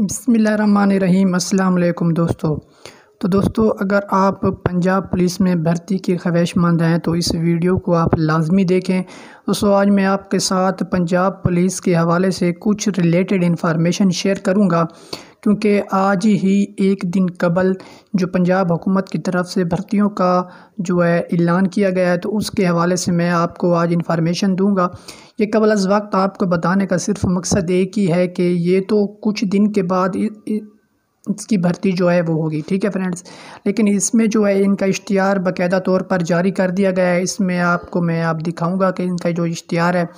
बसमिल बसमीम् अल्लाम दोस्तों तो दोस्तों अगर आप पंजाब पुलिस में भर्ती के ख्वाहिशमंद हैं तो इस वीडियो को आप लाजमी देखें दोस्तों आज मैं आपके साथ पंजाब पुलिस के हवाले से कुछ रिलेटेड इन्फॉर्मेशन शेयर करूंगा क्योंकि आज ही एक दिन कबल जो पंजाब हुकूमत की तरफ से भर्तियों का जो है ऐलान किया गया है तो उसके हवाले से मैं आपको आज इन्फॉर्मेशन दूंगा ये कबल अज़ वक्त आपको बताने का सिर्फ मकसद एक ही है कि ये तो कुछ दिन के बाद इसकी भर्ती जो है वो होगी ठीक है फ्रेंड्स लेकिन इसमें जो है इनका इश्तिहार बाकायदा तौर पर जारी कर दिया गया है इसमें आपको मैं आप दिखाऊंगा कि इनका जो इश्तिहार है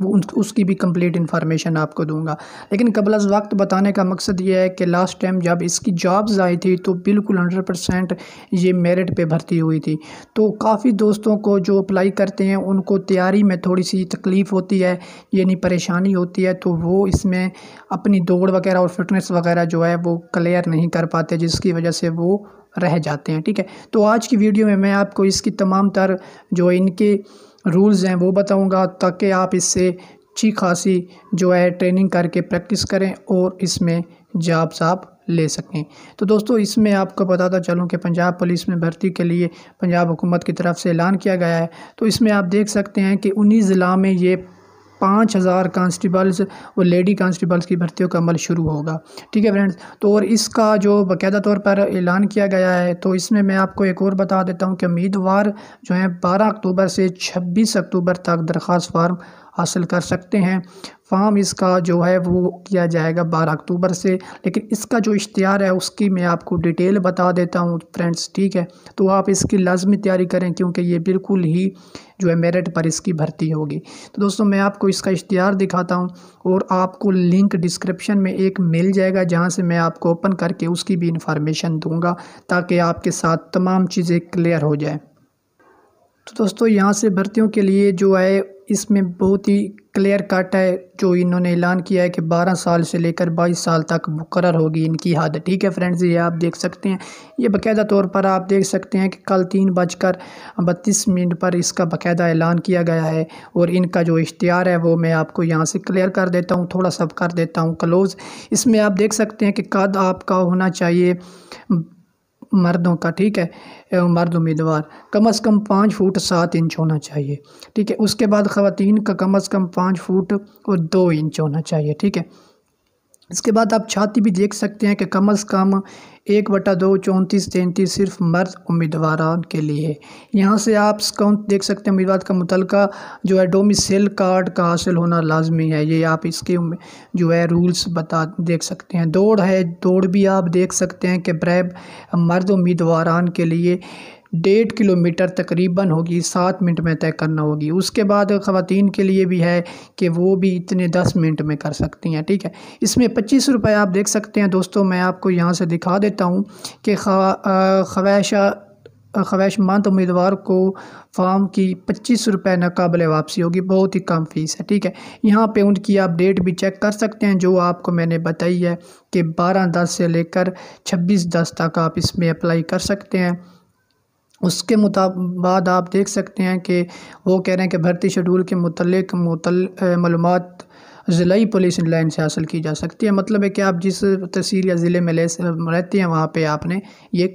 वो उसकी भी कंप्लीट इन्फॉर्मेशन आपको दूंगा लेकिन कबल अज वक्त बताने का मकसद ये है कि लास्ट टाइम जब इसकी जॉब्स आई थी तो बिल्कुल हंड्रेड परसेंट ये मेरिट पे भर्ती हुई थी तो काफ़ी दोस्तों को जो अप्लाई करते हैं उनको तैयारी में थोड़ी सी तकलीफ़ होती है यानी परेशानी होती है तो वो इसमें अपनी दौड़ वगैरह और फिटनेस वगैरह जो है वो क्लियर नहीं कर पाते जिसकी वजह से वो रह जाते हैं ठीक है तो आज की वीडियो में मैं आपको इसकी तमाम तर जो इनके रूल्स हैं वो बताऊँगा ताकि आप इससे अच्छी ख़ासी जो है ट्रेनिंग करके प्रैक्टिस करें और इसमें जॉब्स आप ले सकें तो दोस्तों इसमें आपको बताता चलूँ कि पंजाब पुलिस में भर्ती के लिए पंजाब हुकूमत की तरफ से ऐलान किया गया है तो इसमें आप देख सकते हैं कि उन्हीं ज़िला में ये पाँच हज़ार कांस्टेबल्स और लेडी कांस्टेबल्स की भर्तियों का अमल शुरू होगा ठीक है फ्रेंड्स तो और इसका जो बाकायदा तौर पर ऐलान किया गया है तो इसमें मैं आपको एक और बता देता हूँ कि उम्मीदवार जो हैं बारह अक्टूबर से छब्बीस अक्टूबर तक दरख्वास्त फार्म हासिल कर सकते हैं फॉर्म इसका जो है वो किया जाएगा बारह अक्टूबर से लेकिन इसका जो इश्तहार है उसकी मैं आपको डिटेल बता देता हूँ फ्रेंड्स ठीक है तो आप इसकी लाजमी तैयारी करें क्योंकि ये बिल्कुल ही जो है मेरिट पर इसकी भर्ती होगी तो दोस्तों मैं आपको इसका इश्तहार दिखाता हूँ और आपको लिंक डिस्क्रिप्शन में एक मिल जाएगा जहाँ से मैं आपको ओपन करके उसकी भी इंफॉर्मेशन दूँगा ताकि आपके साथ तमाम चीज़ें क्लियर हो जाए तो दोस्तों यहाँ से भर्तियों के लिए जो है इसमें बहुत ही क्लियर कट है जो इन्होंने ऐलान किया है कि 12 साल से लेकर 22 साल तक मुकर होगी इनकी हद ठीक है फ्रेंड्स ये आप देख सकते हैं ये बाकायदा तौर पर आप देख सकते हैं कि कल तीन बजकर बत्तीस मिनट पर इसका बाकायदा ऐलान किया गया है और इनका जो इश्तहार है वो मैं आपको यहाँ से क्लियर कर देता हूँ थोड़ा सा कर देता हूँ क्लोज़ इसमें आप देख सकते हैं कि कद आपका होना चाहिए मर्दों का ठीक है मर्द उम्मीदवार कम अज़ कम पाँच फुट सात इंच होना चाहिए ठीक है उसके बाद ख़वातीन का कम अज़ कम पाँच फुट और दो इंच होना चाहिए ठीक है इसके बाद आप छाती भी देख सकते हैं कि कम अज़ कम एक बटा दो चौंतीस तैंतीस सिर्फ मर्द उम्मीदवार के लिए यहाँ से आप स्काउंट देख सकते हैं उम्मीदवार का मुतलका जो है डोमिसल कार्ड का हासिल होना लाजमी है ये आप इसके जो है रूल्स बता देख सकते हैं दौड़ है दौड़ भी आप देख सकते हैं कि ब्रैब मर्द उम्मीदवार के लिए डेढ़ किलोमीटर तकरीबन होगी सात मिनट में तय करना होगी उसके बाद ख़वान के लिए भी है कि वो भी इतने दस मिनट में कर सकती हैं ठीक है इसमें पच्चीस रुपये आप देख सकते हैं दोस्तों मैं आपको यहाँ से दिखा देता हूँ कि खवैशा ख्वाहिशमंद उम्मीदवार को फॉर्म की पच्चीस रुपये नाकबले वापसी होगी बहुत ही कम फ़ीस है ठीक है यहाँ पे उनकी आप डेट भी चेक कर सकते हैं जो आपको मैंने बताई है कि बारह दस से लेकर छब्बीस दस तक आप इसमें अप्लाई कर सकते हैं उसके बाद आप देख सकते हैं कि वो कह रहे हैं कि भर्ती शेडूल के मुतल मालूम ज़िलाई पुलिस लाइन से हासिल की जा सकती है मतलब है कि आप जिस तहसील या ज़िले में ले रहते हैं वहाँ पे आपने ये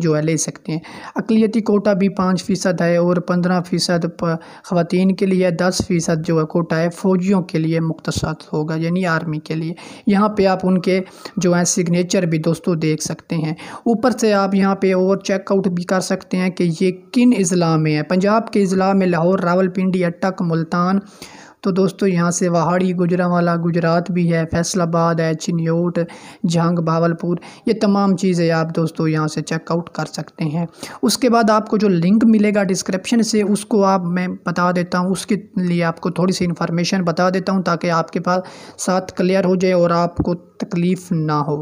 जो है ले सकते हैं अकलीती कोटा भी पाँच फ़ीसद है और पंद्रह फ़ीसद ख़वान के लिए दस फ़ीसद जो है कोटा है फ़ौजियों के लिए मुख्तसर होगा यानी आर्मी के लिए यहाँ पे आप उनके जो है सिग्नेचर भी दोस्तों देख सकते हैं ऊपर से आप यहाँ पे और चेकआउट भी कर सकते हैं कि ये किन अज़ला में है पंजाब के अज़ला में लाहौर रावलपिंडी अटक मुल्तान तो दोस्तों यहाँ से वहाड़ी गुजरावाला गुजरात भी है फैसलाबाद है चिन्योट जंग भावलपुर ये तमाम चीज़ें आप दोस्तों यहाँ से चेकआउट कर सकते हैं उसके बाद आपको जो लिंक मिलेगा डिस्क्रिप्शन से उसको आप मैं बता देता हूँ उसके लिए आपको थोड़ी सी इन्फॉर्मेशन बता देता हूँ ताकि आपके पास साथ क्लियर हो जाए और आपको तकलीफ़ ना हो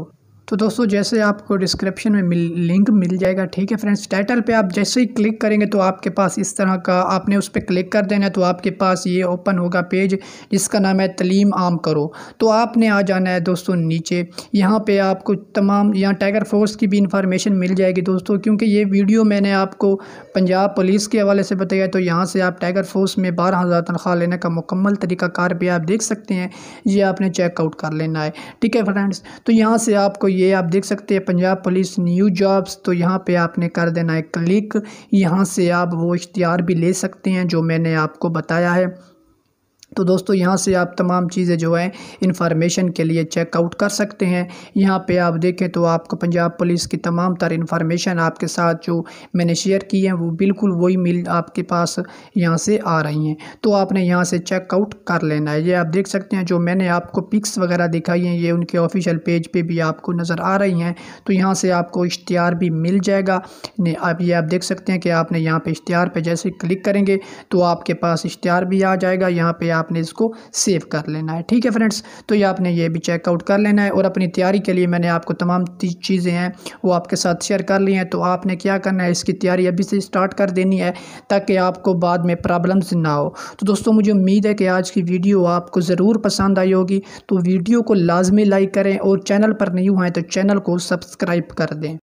तो दोस्तों जैसे आपको डिस्क्रिप्शन में मिल लिंक मिल जाएगा ठीक है फ्रेंड्स टाइटल पे आप जैसे ही क्लिक करेंगे तो आपके पास इस तरह का आपने उस पर क्लिक कर देना है तो आपके पास ये ओपन होगा पेज जिसका नाम है तलीम आम करो तो आपने आ जाना है दोस्तों नीचे यहाँ पे आपको तमाम यहाँ टाइगर फोर्स की भी इंफॉर्मेशन मिल जाएगी दोस्तों क्योंकि ये वीडियो मैंने आपको पंजाब पुलिस के हवाले से बताया तो यहाँ से आप टाइगर फोर्स में बारह हज़ार तनख्वाह लेने का मुकम्मल तरीक़ाकार भी आप देख सकते हैं ये आपने चेकआउट कर लेना है ठीक है फ्रेंड्स तो यहाँ से आपको ये आप देख सकते हैं पंजाब पुलिस न्यू जॉब्स तो यहाँ पे आपने कर देना है क्लिक यहाँ से आप वो इख्तियार भी ले सकते हैं जो मैंने आपको बताया है तो दोस्तों यहाँ से आप तमाम चीज़ें जो हैं इन्फॉर्मेशन के लिए चेकआउट कर सकते हैं यहाँ पे आप देखें तो आपको पंजाब पुलिस की तमाम तर इन्फॉर्मेशन आपके साथ जो मैंने शेयर की है वो बिल्कुल वही मिल आपके पास यहाँ से आ रही हैं तो आपने यहाँ से चेकआउट कर लेना है ये आप देख सकते हैं जो मैंने आपको पिक्स वगैरह दिखाई हैं ये उनके ऑफिशियल पेज पर पे भी आपको नज़र आ रही हैं तो यहाँ से आपको इश्तहार भी मिल जाएगा आप ये आप देख सकते हैं कि आपने यहाँ पर इश्तिहार पर जैसे क्लिक करेंगे तो आपके पास इश्तिहार भी आ जाएगा यहाँ पर आप आपने इसको सेव कर लेना है ठीक है फ्रेंड्स तो ये आपने ये भी चेकआउट कर लेना है और अपनी तैयारी के लिए मैंने आपको तमाम चीज़ें हैं वो आपके साथ शेयर कर ली हैं तो आपने क्या करना है इसकी तैयारी अभी से स्टार्ट कर देनी है ताकि आपको बाद में प्रॉब्लम्स ना हो तो दोस्तों मुझे उम्मीद है कि आज की वीडियो आपको ज़रूर पसंद आई होगी तो वीडियो को लाजमी लाइक करें और चैनल पर नहीं हुआ है तो चैनल को सब्सक्राइब कर दें